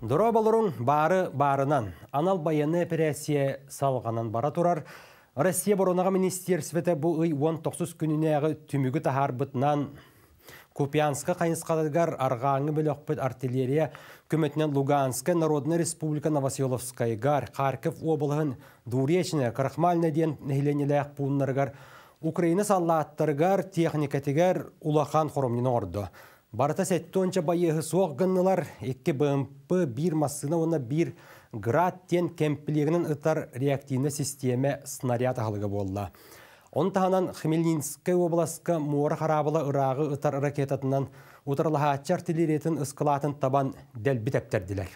Дұра болырың бары барынан, анал баяны операция салғанан бара тұрар. Россия министер сөйті бұл үй 19 күніне ағы түмігі тағар бұтынан Купянска қайынсқадагар арғаңы өқпет артиллерия көметінен Луганскі Народная Республика ғар, Харьков обылығын Дуречіне, қырықмалына ден нәйленеләқ пуыннаргар, Украина салаттырғар техникатығар улахан Хоромнин орды. Барыта сәтті онша байығы соғы ғыннылар, екі БМП бір масына оны бір град тен ұтар реактивні системе снаряд ағылығы болды. тағынан Хмельнинскі обласқа муыр қарабылы ұрағы ұтар ракетатынан ұтарлаға артиллериятын ұсқылатын табан дәл бітәптерділер.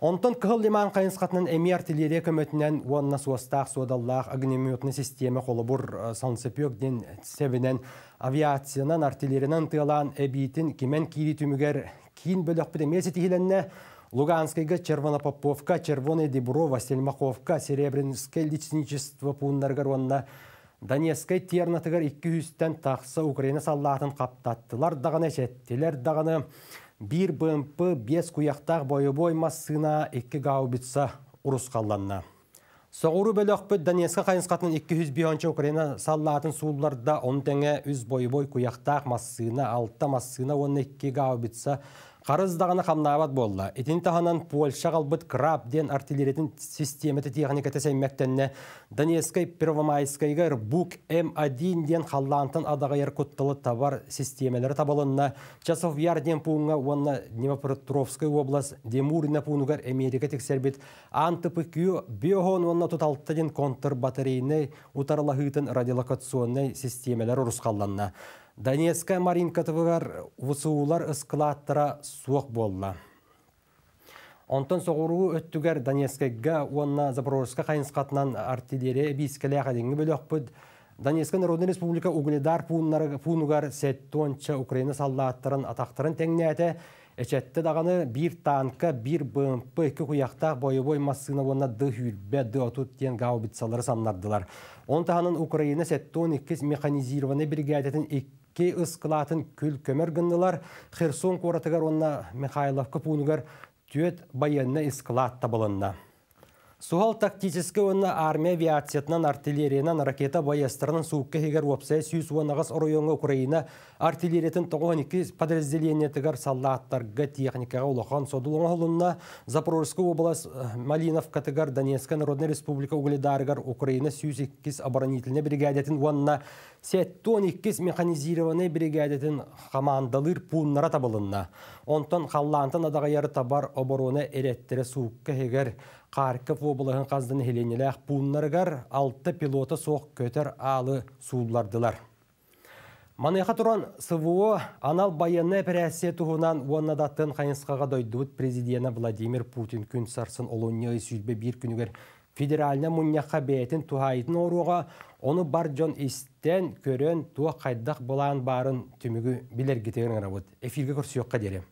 Онтон кыл лиман кайынскатынын эми артиллерия көмөтүнөн онна суостаах суодаллаах огнеметный система холобур э, санцепёк ден себинен авиациянын артиллериянын тыалаан эбиитин кимен кири түмүгер кийин бөлөкпүт эмеси Луганскыга Луганскайга поповка Червоный Деброва, Сельмаховка, Серебрянское лесничество пуындаргар онна Донецкай тернатыгар 200-тен тақсы Украина саллатын қаптаттылар дагана четтилер дағаны, бир БМП бес куяқтақ бойы боймасына екі ұрыс қаланына. Соғыру бөлі өқпі Данесқа қайынсқатын 200 бионшы Украина салатын сұғыларда 10 тенге 100 бойы бой куяқтақ масына, 6 масына 12 гаубица Қарыздағына қамнават болды. Этін тағанан Польша қалбыт краб ден артиллеретін систематы техника тәсәймәттенне Донецкай Первомайскайға Рбук М1 ден қаллантын адағайыр еркуттылы табар системелері табылынна Часов ярден пуынға онна Днепропетровскай облас Демурина Америка тексербет антыпыкю биохон онна тұталтты ден контр радиолокационнай утарлахытын радиолокационный Донецка Маринка тывығар ұсығылар ұсқылаттыра суық болла. Онтан соғыру өттігер Донецкеге онна Запорожска қайынсқатынан артиллерия бейскілі ақадеңі бөлі өкпід. Донецка Народный Республика Угледар пуынығар сәттонча Украина саллааттырын атақтырын тәңіне әті. Әчәтті дағаны бір танка, бір бөмпі, екі құяқтақ бойы-бой массына онына ды хүрбе, ды отут тен гаубитсалары саннардылар. тағанын Украина сәттон 2 механизированный бригадетін ке күл көмір гыннылар Херсон қоратығар онна Михайлов пуынгар түйет баянна складта табылынна. Суғал тактическі онна армия авиациятынан артиллериянан ракета баястырынан суукке егер өпсай сүйіс уанағыз ұройыңы Украина артиллериятын тұғын екі подразделение тігір саллаттарға техникаға соду содылуңа ұлынна Запорожскі облас э, Малинов Донецка Народная Республика Угледарғар Украина сүйіс екіс оборонительіне бригадетин онна Сеттон иккис механизированный бригадетін қамандалыр пуыннара табылынна. Онтон халлантын адағайары табар обороны әреттері суыққа хегер Қарков облығын қаздың хеленеләқ пуыннарғар алты пилоты соқ көтер алы суулардылар. Манайқа туран СВО анал байыны операция туһунан уаннадаттын хайынскага дойдут президенті Владимир Путин күн сарсын олонья сүйбе бир күнүгер федеральна муньяха бейтин тухайдын оруға, оны бар жон истен көрен туа кайдак болан барын түмігі білер ғана бұд. Эфирге көрсі